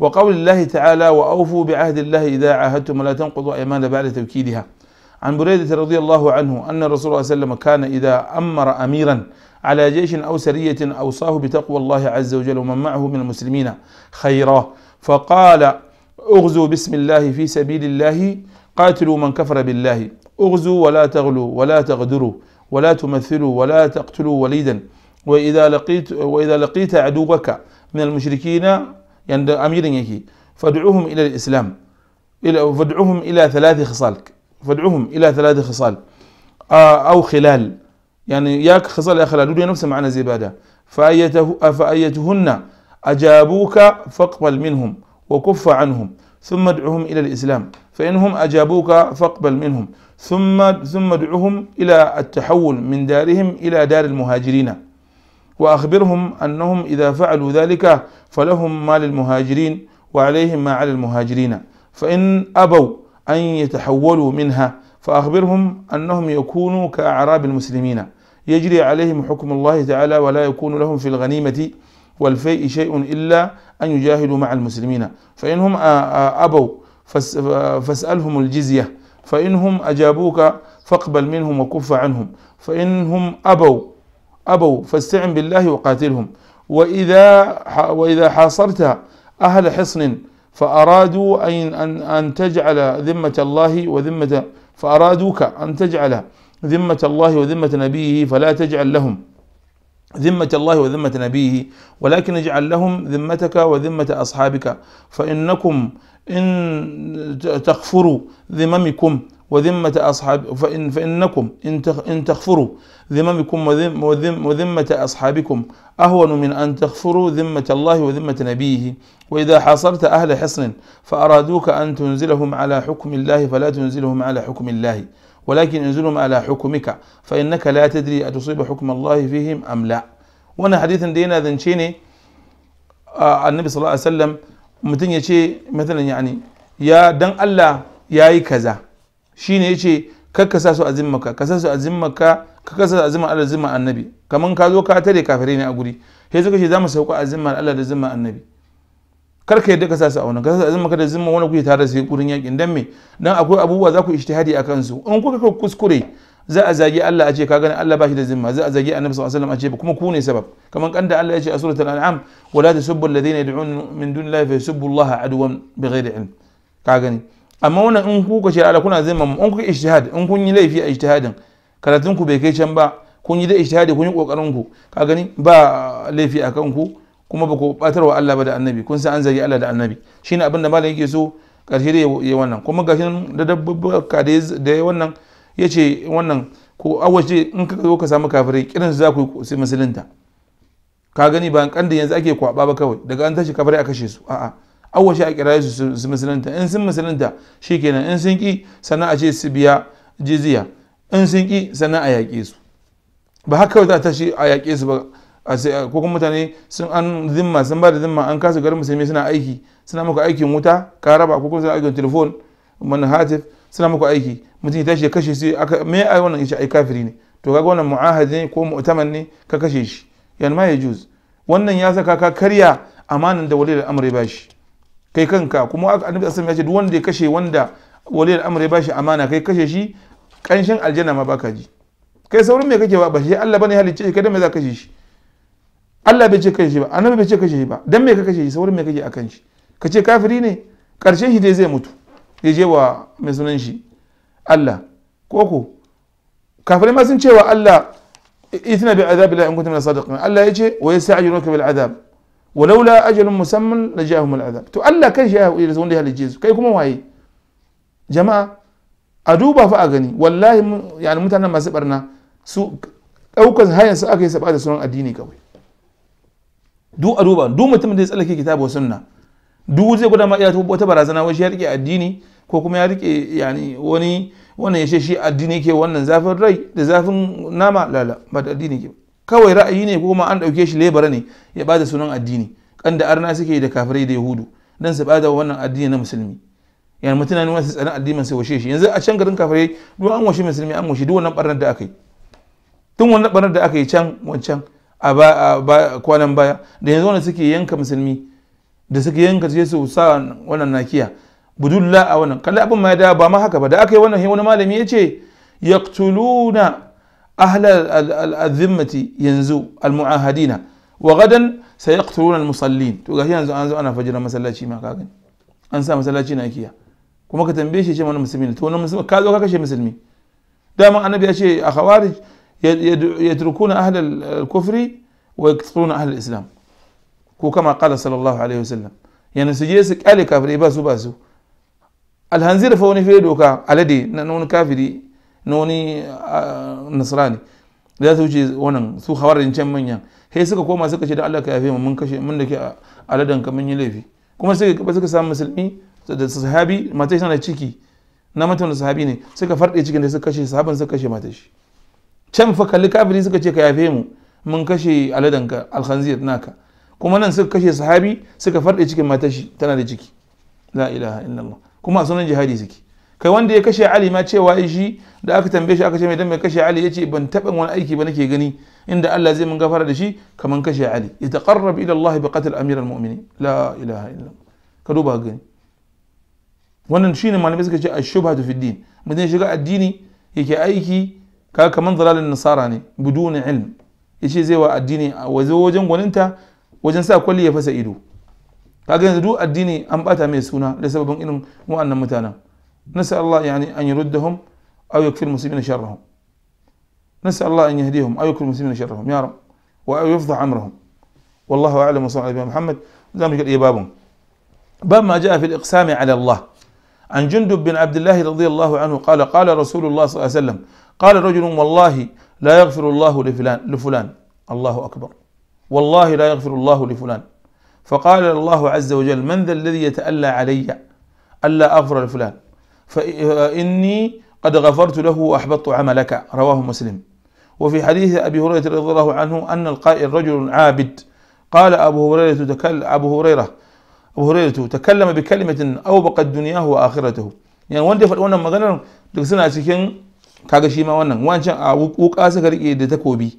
وقول الله تعالى وأوفوا بعهد الله إذا عاهدتم ولا تنقضوا أيمان بعد توكيدها عن بريدة رضي الله عنه أن الرسول صلى الله عليه وسلم كان إذا أمر أميرا على جيش أو سرية أوصاه بتقوى الله عز وجل ومن معه من المسلمين خيرا فقال اغزوا بسم الله في سبيل الله قاتلوا من كفر بالله اغزوا ولا تغلوا ولا تغدروا ولا تمثلوا ولا تقتلوا وليدا وإذا لقيت وإذا لقيت عدوك من المشركين يعني أمير يكي فادعوهم إلى الإسلام إلى فادعوهم إلى ثلاث خصال فادعوهم إلى ثلاث خصال آه، أو خلال يعني ياك خصال يا خلال ودي نفس معنى زبادة فأيته فأيتهن أجابوك فاقبل منهم وكف عنهم ثم ادعهم إلى الإسلام فإنهم أجابوك فاقبل منهم ثم ثم ادعهم إلى التحول من دارهم إلى دار المهاجرين وأخبرهم أنهم إذا فعلوا ذلك فلهم ما للمهاجرين وعليهم ما على المهاجرين فإن أبوا أن يتحولوا منها فأخبرهم أنهم يكونوا كأعراب المسلمين يجري عليهم حكم الله تعالى ولا يكون لهم في الغنيمة والفيء شيء إلا أن يجاهدوا مع المسلمين فإنهم أبوا فاسألهم الجزية فإنهم أجابوك فاقبل منهم وكف عنهم فإنهم أبوا أبوا فاستعن بالله وقاتلهم وإذا وإذا حاصرت أهل حصن فأرادوا أن أن أن تجعل ذمة الله وذمة فأرادوك أن تجعل ذمة الله وذمة نبيه فلا تجعل لهم ذمة الله وذمة نبيه ولكن اجعل لهم ذمتك وذمة أصحابك فإنكم إن تغفروا ذممكم وذمة أصحاب فإن فإنكم إن تغفروا ذممكم وذم وذم وذمة أصحابكم أهون من أن تغفروا ذمة الله وذمة نبيه وإذا حاصرت أهل حصن فأرادوك أن تنزلهم على حكم الله فلا تنزلهم على حكم الله ولكن انزلهم على حكمك فإنك لا تدري أتصيب حكم الله فيهم أم لا وانا حديث دينا ذنشيني آه النبي صلى الله عليه وسلم متن شيء مثلا يعني يا دن الله ياي كذا shine yace kar ka sa su azimmaka ka sa su azimmaka ka ka sa su azimman Allah zimma annabi kaman ka zo ka tare kafirai ne a guri sai suka ce za mu sauka a zimma Allah da zimma annabi kar ka yadda ka sa su a wannan ka sa su azimman ka da zimma, wani kuke tare su gurin yakin dan me dan akwai abubuwa za ku ijtihadi a kansu! in kuka ka kuskure za a zagi Allah a ce ka gani Allah bashi da zimma za a zagi Annabi sallallahu alaihi wasallam a ce kuma ku ne sabab kaman kan da Allah ya ce a suratul an'am wala tasubbu alladhina yad'un min dunillahi fa yasubbu Allah adwan bighairi ilm ka gani amma wannan in ku ce ala kuna zai mamu in ku ijtihad in kun yi laifi a ijtihadin karatun ku bai kai can ba kun yi da ijtihadi kun yi kokarin ku ka gani ba laifi a kanku kuma ba ku batarwa Allah ba da annabi kun san an zagi Allah da annabi shine abin da malam yake so karshe da ya wannan kuma gashin da da ya wannan ya wannan ko awace in ka zo ka samu kafirai kiran su za ku sai musulunta ka gani ba kan da yanzu ake kwaba ba kawai daga an tashi kafirai a kashe su a'a awwa shi a kira su su musulunta in sun musulunta shikenan in sun ki sannan a ce su biya jizya in sun ki sannan a yaƙe su ba haka kawai za ta shi a yaƙe su ba ko kuma mutane sun an zimma sun ba da zimma an kasa garin musulmi suna aiki suna muku aikin wuta ka raba ko kuma suna aikin telefon mana hatif suna muku aiki mutum ya tashi ya kashe su aka me ai wannan ce ai kafiri ne to kaga wannan mu'ahad ne ko mu'taman ne ka kashe shi yan ma ya juz wannan ya saka ka karya amanan da walil amri bashi kai kanka kuma annabi sallallahu ya ce duk wanda ya kashe wanda waliyar amr ba shi amana kai kashe shi kanshin aljanna ma baka ji kai saurin me kake ba ba shi Allah bane halicce kai dan me za ka kashe shi Allah bai ce kashe shi ba annabi bai ce kashe shi ba dan me ka kashe shi saurin me kake kan shi ka ce kafiri ne karshen shi dai zai mutu ya je wa mai sunan shi Allah koko kafiri ma sun cewa Allah itina bi azabi la in kuntum sadiqin Allah ya ce wa yas'ajunuka bil azab walaula ajalun musamman la ja'ahum al'azab to Allah kan shi ya haƙuri da wanda ya halicce su kai kuma waye jama'a a duba fa gani wallahi yani mutanen masu barna su ɗaukar hayan su aka yi saba da sunan addini kawai du a duba du mutum da ya tsallake kitabu wa sunna du zai guda ma iya wata barazana wani ya rike addini ko kuma ya rike yani wani wannan ya shi addini ke wannan zafin rai da zafin nama lala ba da addini ke ba kawai ra'ayi ne ko kuma an ɗauke shi lebara ne ya bada sunan addini kan da arna suke da kafirai da yahudu dan su bada wannan addini na musulmi yana mutuna ne wasu tsarin addinin sai washe shi yanzu a can garin kafirai duk an washe musulmi an washe duk wannan barnar da aka yi tun wannan barnar da aka yi can wancan a kwanan baya da yanzu wanda suke yanka musulmi da suke yanka su su sa wannan nakiya budulla a wannan kalli abin ma ya da ba ma haka ba da aka yi wannan wani malami ya ce Yaktuluna. أهل الذمة ينزو المعاهدين وغدا سيقتلون المصلين تو غاشي انزو انا فجر مسلا شي ما كاغن انسى مسلا شي ناكيا كما كتنبي شي من المسلمين تو انا مسلم كازو كاكا شي مسلمي دائما انا بيا شي اخوارج يتركون اهل الكفر ويقتلون اهل الاسلام كو كما قال صلى الله عليه وسلم يعني سجيسك الي كافري باسو باسو الهنزير فوني فيدوكا دوكا على دي نون كافري na wani nasrani za su wuce wannan su hawarin can manyan sai suka koma suka ce da Allah ka yafe mu mun kashe mun dake aladan ka mun yi laifi kuma suka suka samu musulmi da sahabi matai tana ciki na matan da sahabi ne suka farɗe cikin da suka kashe sahaban suka kashe matai shi can fa kalli kafiri suka ce ka yafe mu mun kashe aladan ka alkhanzir naka kuma nan suka kashe sahabi suka farɗe cikin matar shi tana da ciki la ilaha illallah kuma a sunan jihadi suke kai wanda ya kashe ali ma cewa shi da aka tambaye shi aka ce mai dan mai kashe ali yace ban taba wani aiki ba nake gani inda Allah zai mun gafara da shi kaman kashe ali yataqarrab ila Allah bi qatl amir al-mu'minin la ilaha illa ka duba gani wannan shine malamai suka ce ash-shubhatu fi din mutum shiga addini yake aiki ka kaman zalalin nasara ne biduni ilm yace zai wa addini wajen gwaninta wajen sa kwalli ya fasa ido kaga yanzu duk addini an bata mai suna da sababin irin wa'annan mutanen نسأل الله يعني أن يردهم أو يكفي المسلمين شرهم نسأل الله أن يهديهم أو يكفي المسلمين شرهم يا رب وأو يفضح أمرهم والله أعلم وصلى الله على محمد ذلك الإباب باب ما جاء في الإقسام على الله عن جندب بن عبد الله رضي الله عنه قال قال رسول الله صلى الله عليه وسلم قال رجل والله لا يغفر الله لفلان لفلان الله أكبر والله لا يغفر الله لفلان فقال الله عز وجل من ذا الذي يتألى علي ألا أغفر لفلان فإني قد غفرت له وأحبطت عملك رواه مسلم وفي حديث أبي هريرة رضي الله عنه أن القائل رجل عابد قال أبو هريرة تكل أبو هريرة أبو هريرة تكلم بكلمة أو بقى دنياه وآخرته يعني وندف الأونم مثلا دكسنا سكين كاجشي ما ونن وانش أوك آه، أسك رجع تكوبي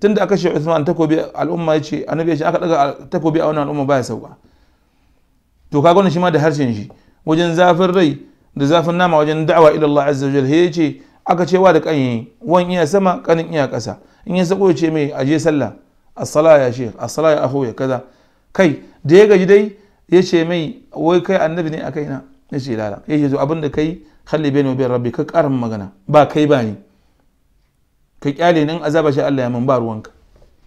تند أكش عثمان تكوبي الأمة يشي أنا بيش أكل أكل تكوبي أونا الأمة باي سوا تو كاجون شيء ما دهرشينجي وجن زافر ري da zafin nama wajen da'awa ila Allah azza wa ya ce aka cewa da kan wan iya sama kanin iya kasa in ya sako ya ce mai aje sallah as ya shekh as ya aho ya kaza kai da ya gaji dai ya ce mai wai kai annabi ne a kaina yace ce lala ya to abin da kai khalli bayni wa bayn rabbi ka kara magana ba kai ba ni ka kyale nan azaba shi Allah ya mun ba ruwanka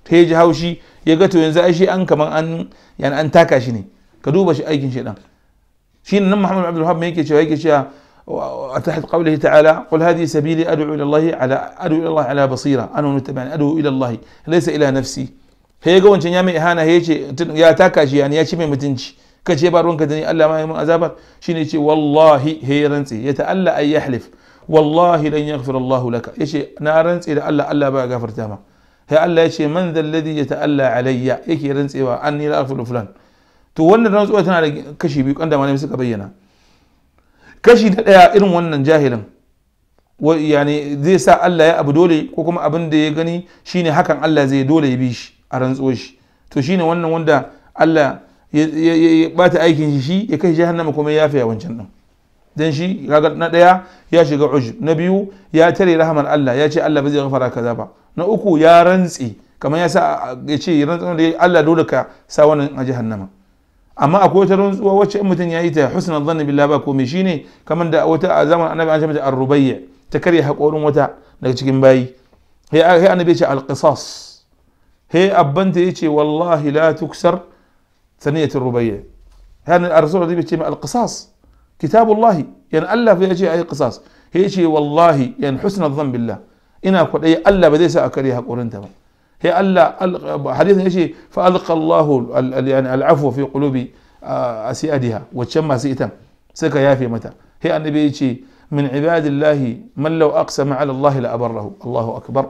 ta ji haushi ya ga to yanzu ai shi an kaman an yana an taka shi ne ka duba shi aikin shedan shi nan Muhammad Abdul Wahab me yake cewa yake cewa تحت قوله تعالى قل هذه سبيلي أدعو إلى الله على أدعو إلى الله على بصيرة أنا متبعني أدعو إلى الله ليس إلى نفسي هي قوان يا مي إهانة هي يا تاكاشي يعني يا شي مي متنشي كشي بارون كدني ألا ما يمون أزابر شيني يشي والله هي رنسي يتألا أن يحلف والله لن يغفر الله لك يشي نارنس إلى ألا ألا بقى غفر تاما هي ألا يشي من ذا الذي يتألا علي يكي رنسي وأني لا أغفر فلان to wannan rantsuwa tana da kashi biyu kan da malamai suka bayyana kashi na ɗaya irin wannan jahilin yani zai sa Allah ya abu dole ko kuma abin da ya gani shine hakan Allah zai dole ya bi shi a rantsuwar shi to shine wannan wanda Allah ya bata aikin shi shi ya kai jahannama kuma ya yafe wancan din dan shi kaga na daya ya shiga ujub na biyu ya tare rahaman Allah ya ce Allah ba zai gafara kaza ba na uku ya rantsi kamar ya sa ya ce rantsi Allah dole ka sa wannan a jahannama أما أقول ترون وش أمة يأيتها يعني حسن الظن بالله باكو مشيني كمان دا وتا زمان أنا بعجبة الربيع تكري حق أورم وتا نكتشكين باي هي أنا بيش القصاص هي أبنت يجي والله لا تكسر ثنية الربيع هان الرسول دي بيتم القصاص كتاب الله يعني ألا في شيء أي قصاص هي شيء والله يعني حسن الظن بالله إنا أقول أي ألا بديس أكريها قرنتها هي ألا حديث ايش فألقى الله يعني العفو في قلوب آه، اسيادها وتشم سئتا سكا يافي متى هي النبي يشي من عباد الله من لو أقسم على الله لأبره الله أكبر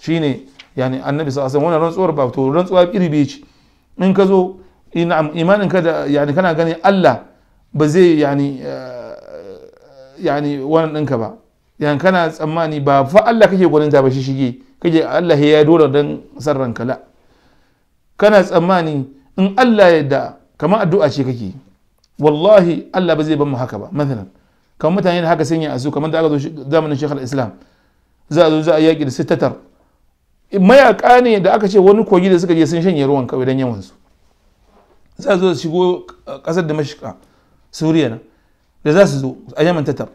شيني يعني النبي صلى الله عليه وسلم رنس اوربا رنس اوربا إري بيش إن كذو نعم إيمان كذا يعني كان قال الا بزي يعني آه، يعني وانا انكبا يعني كان تسماني با فالله كيجي يقول انت بشي شيجي kake Allah ya dole don sarran kala. kana tsammani in Allah ya da kamar addu'a ce kake wallahi Allah ba zai ban mu haka ba mathalan kamar mutane da haka sanya azu kamar da aka zo zamanin Sheikh al-Islam za a zo za a yaki da sittatar mayaka ne da aka ce wani kogi da suka je sun shanye ruwan kawai don yawan su za a zo su shigo kasar da mashika suriya na da za su zo a yaman tatar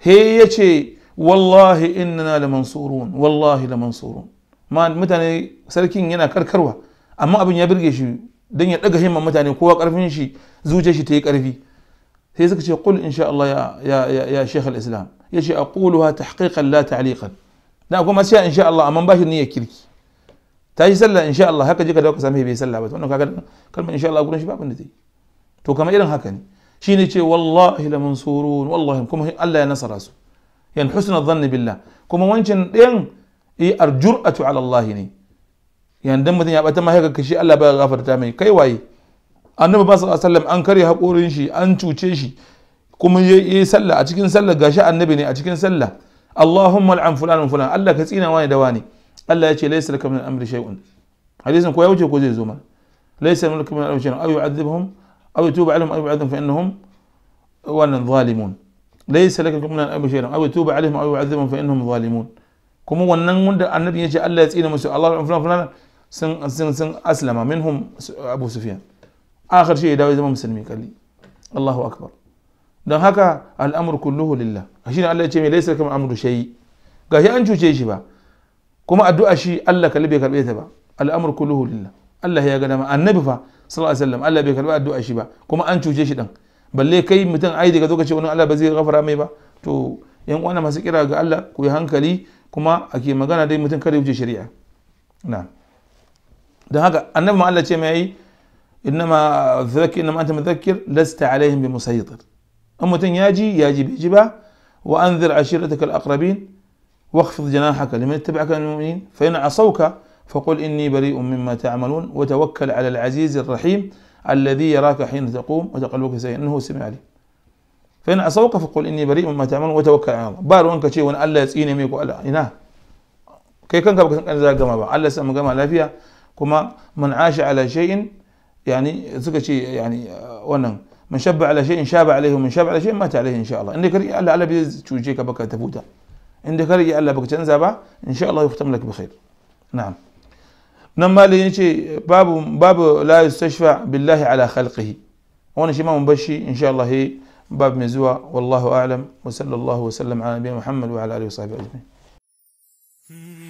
he ya ce wallahi innana lamansurun wallahi lamansurun ma mutane sarkin yana karkarwa amma abin ya birge shi don ya daga himman mutane kowa karfin shi zuciyar shi ta yi karfi sai suka ce qul insha Allah ya ya ya Sheikh al-Islam yace aquluha tahqiqan la ta'liqan da akwai masu insha Allah amma ba shi insha Allah haka je sami bai sallah ba insha Allah gurin shi ba abin da zai irin haka ce wallahi la kuma ya nasara su yan husna dhanni billah kuma wancan ɗayan eh a ala Allah ne yan dan mutum ya bata ma haka kashi Allah ba gafarta mai kai waye annabi ba sallallahu alaihi an karya hakorin shi an cuce shi kuma yayi sallah a cikin sallah gashi annabi ne a cikin sallah Allahumma al'an fulan fulan Allah ka tsina wani da wani Allah ya ce laysa lakum min amri shay'un hadisin ko ya wuce ko zai zo mana laysa lakum min amri shay'un aw yu'adhibuhum aw yatubu alaihim aw yu'adhibuhum fa innahum wannan zalimun laysa laka qumlan abu shayran aw tuba alaihim aw yu'adhibum fa innahum kuma wannan wanda annabi ya ce Allah ya tsine musu Allah fulan fulan sun sun sun aslama minhum abu sufyan akhir shi ya dawo zama musulmi kalli Allahu akbar don haka al'amur kulluhu lillah shine Allah ya mai laysa kama amru shayi gashi an cuce shi ba kuma addu'a shi Allah kalli bai karbe ta ba al'amur kulluhu Allah ya ga dama annabi fa sallallahu alaihi wasallam Allah bai karbi addu'a shi ba kuma an cuce shi dan balle kai mutum ai daga zo ka ce wani Allah ba zai gafara mai ba to yan uwana masu kira ga Allah ku yi hankali kuma ake magana dai mutum kare wuce shari'a na dan haka annabi ma Allah ce mai innama zakir innama anta mudhakkir lasta alaihim bi musaytir am mutum yaji yaji ya ji bai ji ba wa anzir ashiratakal aqrabin واخفض جناحك لمن اتبعك من المؤمنين فإن عصوك فقل إني بريء مما تعملون وتوكل على العزيز الرحيم الذي يراك حين تقوم وتقلبك سيئا إنه سمع لي عليم فإن أصوك فقل إني بريء مما تعملون وتوكل على الله بار وانك شيء وأن الله يسقيني ميك وألا إنا كي كان كبك أن ذا جمع الله سمى جمع لا فيها كما من عاش على شيء يعني زك شيء يعني وانا من شب على شيء شاب عليه ومن شاب على شيء مات عليه إن شاء الله إنك رجع الله بيز بيجيك بك تفوته عندك رجع الله بك تنزبه إن شاء الله يختم لك بخير نعم نمالي نشي باب باب لا يستشفع بالله على خلقه وانا شي ما مبشي ان شاء الله هي باب مزوى والله اعلم وصلى الله وسلم على نبينا محمد وعلى اله وصحبه اجمعين